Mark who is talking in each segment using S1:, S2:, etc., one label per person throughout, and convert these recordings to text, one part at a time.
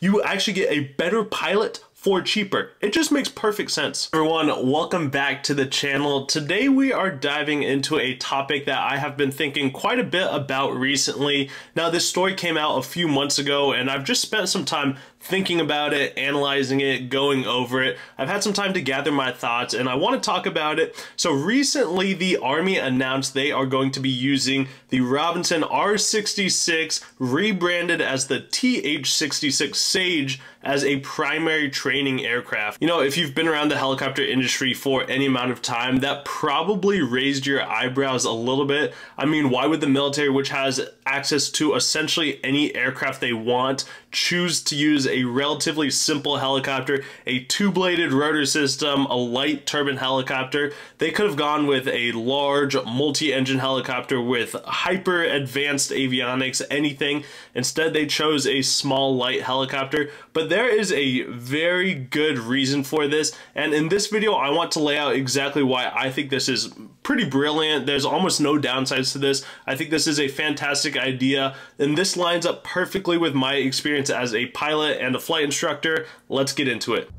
S1: you actually get a better pilot for cheaper. It just makes perfect sense. Everyone, welcome back to the channel. Today we are diving into a topic that I have been thinking quite a bit about recently. Now this story came out a few months ago and I've just spent some time thinking about it, analyzing it, going over it. I've had some time to gather my thoughts and I want to talk about it. So recently the Army announced they are going to be using the Robinson R66 rebranded as the TH-66 Sage as a primary training aircraft. You know, if you've been around the helicopter industry for any amount of time, that probably raised your eyebrows a little bit. I mean, why would the military, which has access to essentially any aircraft they want, choose to use a relatively simple helicopter, a two-bladed rotor system, a light turbine helicopter. They could have gone with a large multi-engine helicopter with hyper advanced avionics, anything. Instead, they chose a small light helicopter, but there is a very good reason for this. And in this video, I want to lay out exactly why I think this is pretty brilliant. There's almost no downsides to this. I think this is a fantastic idea, and this lines up perfectly with my experience as a pilot and the flight instructor. Let's get into it.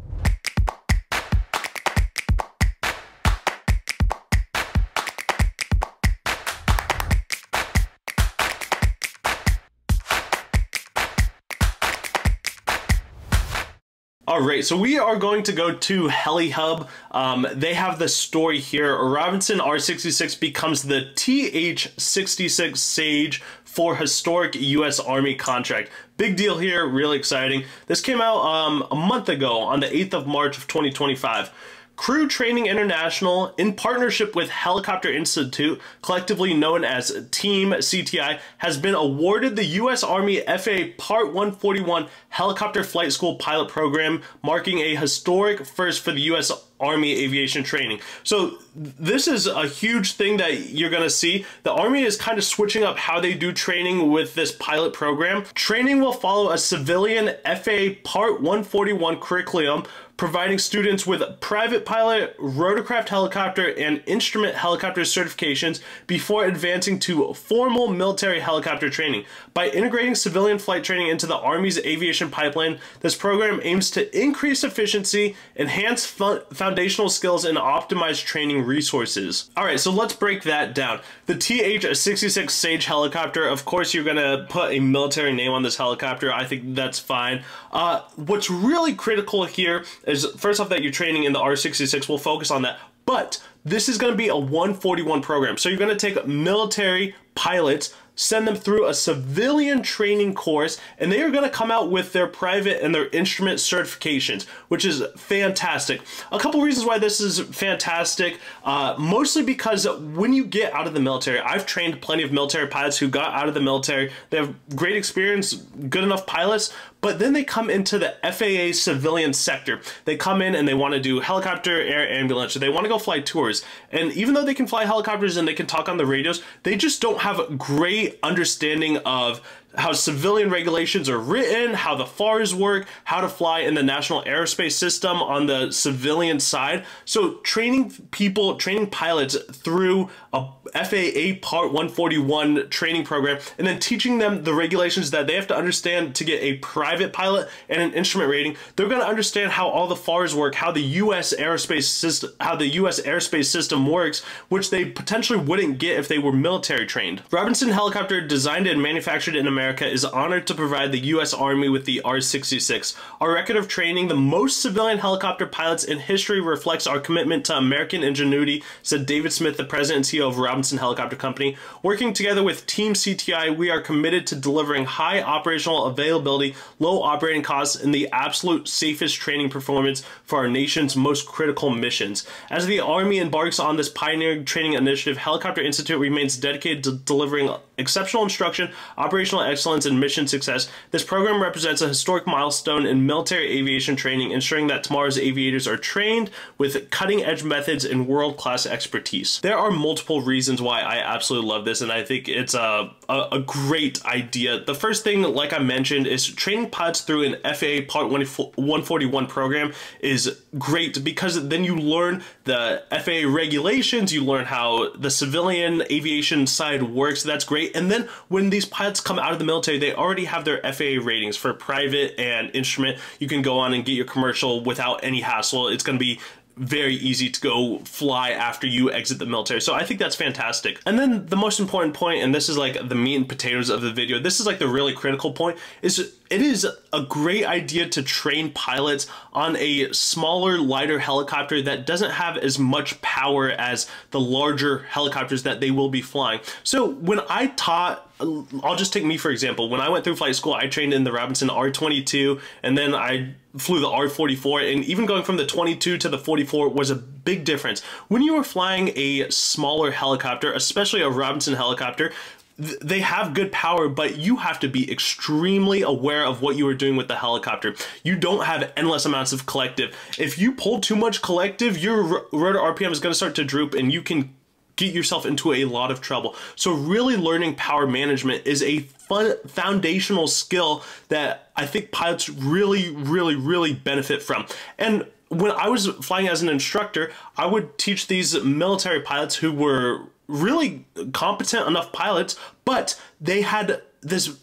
S1: All right, so we are going to go to Heli Hub. Um, they have the story here. Robinson R66 becomes the TH66 Sage for historic U.S. Army contract. Big deal here, really exciting. This came out um, a month ago on the 8th of March of 2025. Crew Training International, in partnership with Helicopter Institute, collectively known as Team CTI, has been awarded the U.S. Army FAA Part 141 Helicopter Flight School Pilot Program, marking a historic first for the U.S. Army aviation training. So this is a huge thing that you're going to see. The Army is kind of switching up how they do training with this pilot program. Training will follow a civilian FA Part 141 curriculum providing students with private pilot, rotorcraft helicopter, and instrument helicopter certifications before advancing to formal military helicopter training. By integrating civilian flight training into the Army's aviation pipeline, this program aims to increase efficiency, enhance foundational skills, and optimize training resources. All right, so let's break that down. The TH-66 Sage helicopter, of course you're gonna put a military name on this helicopter. I think that's fine. Uh, what's really critical here is first off that you're training in the R-66 we will focus on that, but this is gonna be a 141 program. So you're gonna take military pilots send them through a civilian training course, and they are going to come out with their private and their instrument certifications, which is fantastic. A couple reasons why this is fantastic, uh, mostly because when you get out of the military, I've trained plenty of military pilots who got out of the military. They have great experience, good enough pilots, but then they come into the FAA civilian sector. They come in and they want to do helicopter, air ambulance, or they want to go fly tours. And even though they can fly helicopters and they can talk on the radios, they just don't have a great understanding of how civilian regulations are written, how the FARs work, how to fly in the national airspace system on the civilian side. So training people, training pilots through a FAA Part 141 training program, and then teaching them the regulations that they have to understand to get a private pilot and an instrument rating. They're going to understand how all the FARs work, how the U.S. airspace system, how the U.S. airspace system works, which they potentially wouldn't get if they were military trained. Robinson Helicopter designed and manufactured in America America is honored to provide the U.S. Army with the R-66. Our record of training the most civilian helicopter pilots in history reflects our commitment to American ingenuity, said David Smith, the president and CEO of Robinson Helicopter Company. Working together with Team CTI, we are committed to delivering high operational availability, low operating costs, and the absolute safest training performance for our nation's most critical missions. As the Army embarks on this pioneering training initiative, Helicopter Institute remains dedicated to delivering exceptional instruction, operational excellence, and mission success, this program represents a historic milestone in military aviation training, ensuring that tomorrow's aviators are trained with cutting edge methods and world class expertise. There are multiple reasons why I absolutely love this, and I think it's a, uh, a, a, great idea. The first thing, like I mentioned, is training pilots through an FAA Part 141 program is great because then you learn the FAA regulations, you learn how the civilian aviation side works, that's great. And then when these pilots come out of the military, they already have their FAA ratings for private and instrument. You can go on and get your commercial without any hassle. It's going to be very easy to go fly after you exit the military. So I think that's fantastic. And then the most important point, and this is like the meat and potatoes of the video, this is like the really critical point, is it is a great idea to train pilots on a smaller, lighter helicopter that doesn't have as much power as the larger helicopters that they will be flying. So when I taught I'll just take me for example. When I went through flight school, I trained in the Robinson R-22, and then I flew the R44 and even going from the 22 to the 44 was a big difference. When you are flying a smaller helicopter, especially a Robinson helicopter, they have good power, but you have to be extremely aware of what you are doing with the helicopter. You don't have endless amounts of collective. If you pull too much collective, your rotor RPM is going to start to droop and you can get yourself into a lot of trouble. So really learning power management is a fun foundational skill that I think pilots really, really, really benefit from. And when I was flying as an instructor, I would teach these military pilots who were really competent enough pilots, but they had this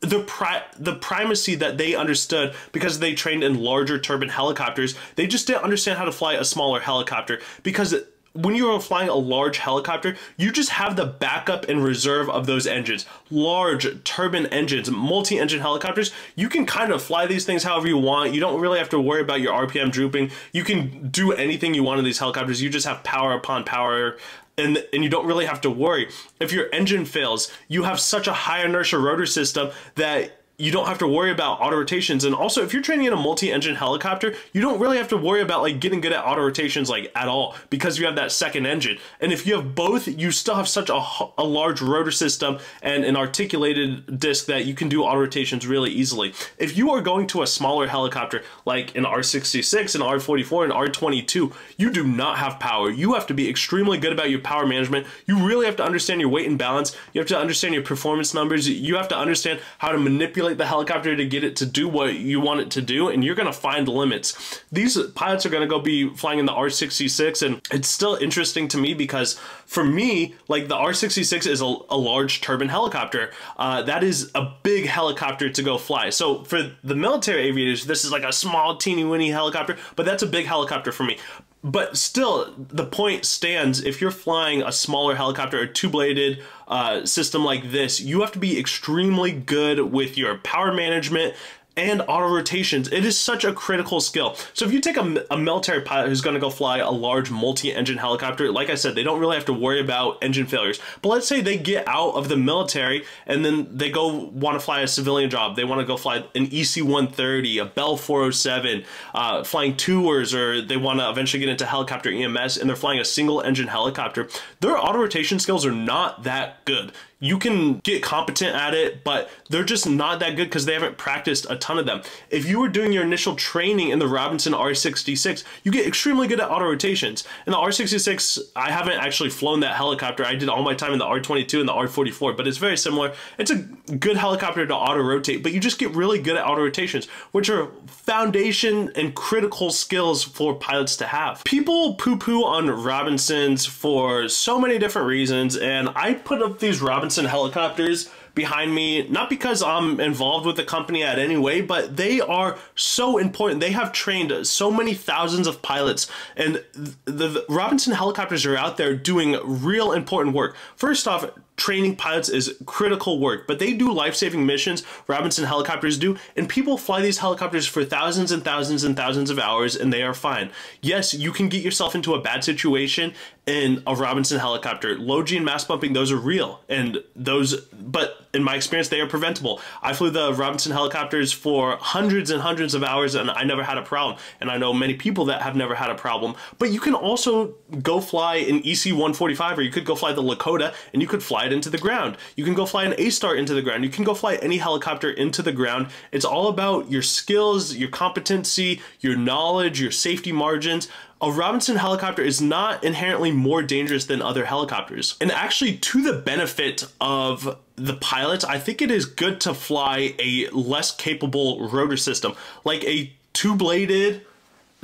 S1: the pri the primacy that they understood because they trained in larger turbine helicopters. They just didn't understand how to fly a smaller helicopter because when you're flying a large helicopter, you just have the backup and reserve of those engines. Large turbine engines, multi-engine helicopters, you can kind of fly these things however you want. You don't really have to worry about your RPM drooping. You can do anything you want in these helicopters. You just have power upon power and, and you don't really have to worry. If your engine fails, you have such a high inertia rotor system that you don't have to worry about auto rotations. And also, if you're training in a multi-engine helicopter, you don't really have to worry about like getting good at auto rotations like at all because you have that second engine. And if you have both, you still have such a, a large rotor system and an articulated disc that you can do auto rotations really easily. If you are going to a smaller helicopter like an R66, an R44, an R22, you do not have power. You have to be extremely good about your power management. You really have to understand your weight and balance. You have to understand your performance numbers. You have to understand how to manipulate manipulate the helicopter to get it to do what you want it to do, and you're going to find limits. These pilots are going to go be flying in the R66, and it's still interesting to me because for me, like the R66 is a, a large turbine helicopter. Uh, that is a big helicopter to go fly. So for the military aviators, this is like a small, teeny weeny helicopter, but that's a big helicopter for me but still, the point stands. If you're flying a smaller helicopter, a two-bladed uh, system like this, you have to be extremely good with your power management and auto rotations. It is such a critical skill. So if you take a, a military pilot who's going to go fly a large multi-engine helicopter, like I said, they don't really have to worry about engine failures. But let's say they get out of the military and then they go want to fly a civilian job. They want to go fly an EC-130, a Bell 407, uh, flying tours, or they want to eventually get into helicopter EMS and they're flying a single engine helicopter. Their auto rotation skills are not that good you can get competent at it, but they're just not that good because they haven't practiced a ton of them. If you were doing your initial training in the Robinson R66, you get extremely good at auto rotations. In the R66, I haven't actually flown that helicopter. I did all my time in the R22 and the R44, but it's very similar. It's a good helicopter to auto rotate, but you just get really good at auto rotations, which are foundation and critical skills for pilots to have. People poo poo on Robinsons for so many different reasons, and I put up these Robinsons Robinson Helicopters behind me, not because I'm involved with the company at any way, but they are so important. They have trained so many thousands of pilots, and the, the Robinson Helicopters are out there doing real important work. First off, training pilots is critical work, but they do life-saving missions, Robinson helicopters do, and people fly these helicopters for thousands and thousands and thousands of hours and they are fine. Yes, you can get yourself into a bad situation in a Robinson helicopter. Low G and mass bumping, those are real. And those, but in my experience, they are preventable. I flew the Robinson helicopters for hundreds and hundreds of hours and I never had a problem. And I know many people that have never had a problem. But you can also go fly an EC 145 or you could go fly the Lakota and you could fly it into the ground. You can go fly an A Star into the ground. You can go fly any helicopter into the ground. It's all about your skills, your competency, your knowledge, your safety margins. A Robinson helicopter is not inherently more dangerous than other helicopters. And actually to the benefit of the pilots, I think it is good to fly a less capable rotor system, like a two-bladed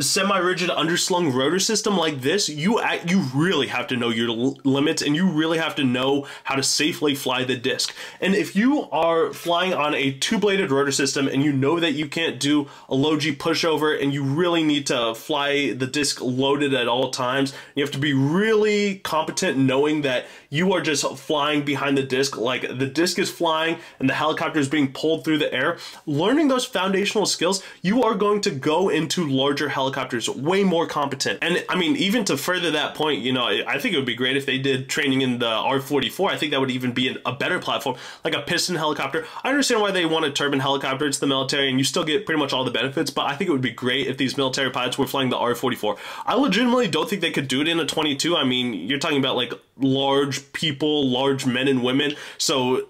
S1: semi-rigid underslung rotor system like this, you you really have to know your limits and you really have to know how to safely fly the disc. And if you are flying on a two-bladed rotor system and you know that you can't do a low G pushover and you really need to fly the disc loaded at all times, you have to be really competent knowing that you are just flying behind the disc, like the disc is flying and the helicopter is being pulled through the air. Learning those foundational skills, you are going to go into larger helicopters helicopters way more competent. And I mean, even to further that point, you know, I think it would be great if they did training in the R-44. I think that would even be a better platform, like a piston helicopter. I understand why they want a turbine helicopter. It's the military, and you still get pretty much all the benefits, but I think it would be great if these military pilots were flying the R-44. I legitimately don't think they could do it in a 22. I mean, you're talking about like large people, large men and women. So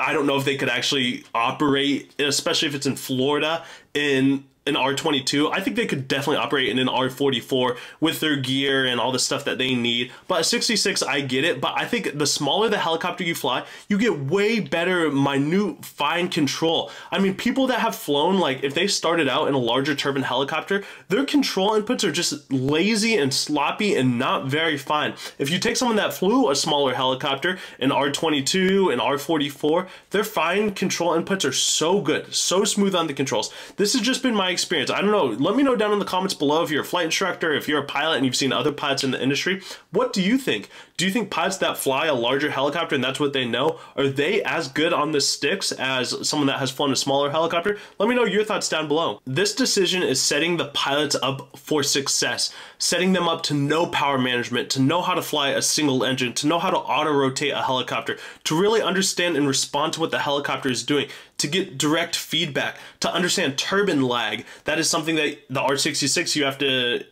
S1: I don't know if they could actually operate, especially if it's in Florida, in an R22. I think they could definitely operate in an R44 with their gear and all the stuff that they need. But a 66, I get it. But I think the smaller the helicopter you fly, you get way better, minute, fine control. I mean, people that have flown, like if they started out in a larger turbine helicopter, their control inputs are just lazy and sloppy and not very fine. If you take someone that flew a smaller helicopter, an R22, an R44, their fine control inputs are so good, so smooth on the controls. This has just been my experience. I don't know. Let me know down in the comments below if you're a flight instructor, if you're a pilot and you've seen other pilots in the industry. What do you think? Do you think pilots that fly a larger helicopter and that's what they know, are they as good on the sticks as someone that has flown a smaller helicopter? Let me know your thoughts down below. This decision is setting the pilots up for success, setting them up to know power management, to know how to fly a single engine, to know how to auto-rotate a helicopter, to really understand and respond to what the helicopter is doing, to get direct feedback, to understand turbine lag. That is something that the R66 you have to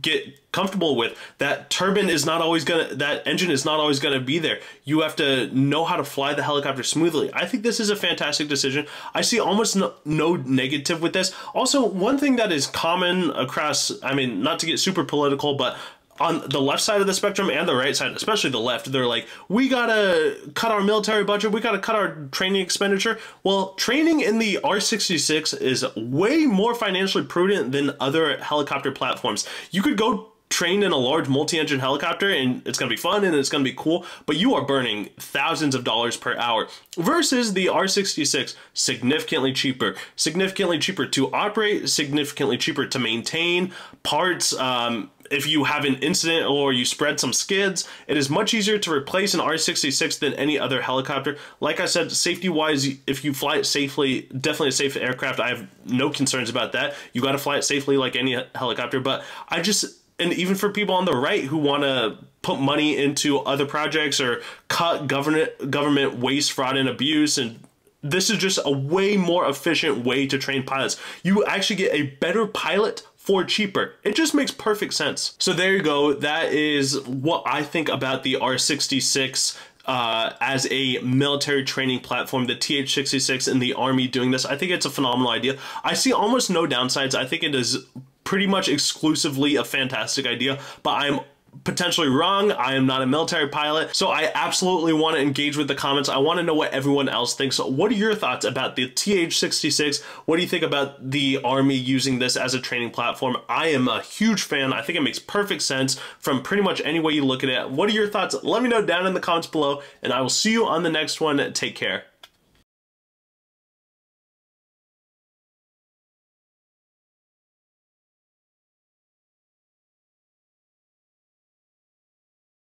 S1: get comfortable with. That turbine is not always gonna, that engine is not always gonna be there. You have to know how to fly the helicopter smoothly. I think this is a fantastic decision. I see almost no, no negative with this. Also, one thing that is common across, I mean, not to get super political, but on the left side of the spectrum and the right side, especially the left, they're like, we gotta cut our military budget, we gotta cut our training expenditure. Well, training in the R 66 is way more financially prudent than other helicopter platforms. You could go trained in a large multi-engine helicopter and it's going to be fun and it's going to be cool but you are burning thousands of dollars per hour versus the r66 significantly cheaper significantly cheaper to operate significantly cheaper to maintain parts um, if you have an incident or you spread some skids, it is much easier to replace an R66 than any other helicopter. Like I said, safety-wise, if you fly it safely, definitely a safe aircraft. I have no concerns about that. You got to fly it safely like any helicopter, but I just and even for people on the right who want to put money into other projects or cut government government waste, fraud, and abuse and this is just a way more efficient way to train pilots. You actually get a better pilot for cheaper. It just makes perfect sense. So there you go. That is what I think about the R66 uh, as a military training platform, the TH-66 and the Army doing this. I think it's a phenomenal idea. I see almost no downsides. I think it is pretty much exclusively a fantastic idea, but I'm potentially wrong. I am not a military pilot, so I absolutely want to engage with the comments. I want to know what everyone else thinks. So what are your thoughts about the TH-66? What do you think about the Army using this as a training platform? I am a huge fan. I think it makes perfect sense from pretty much any way you look at it. What are your thoughts? Let me know down in the comments below, and I will see you on the next one. Take care.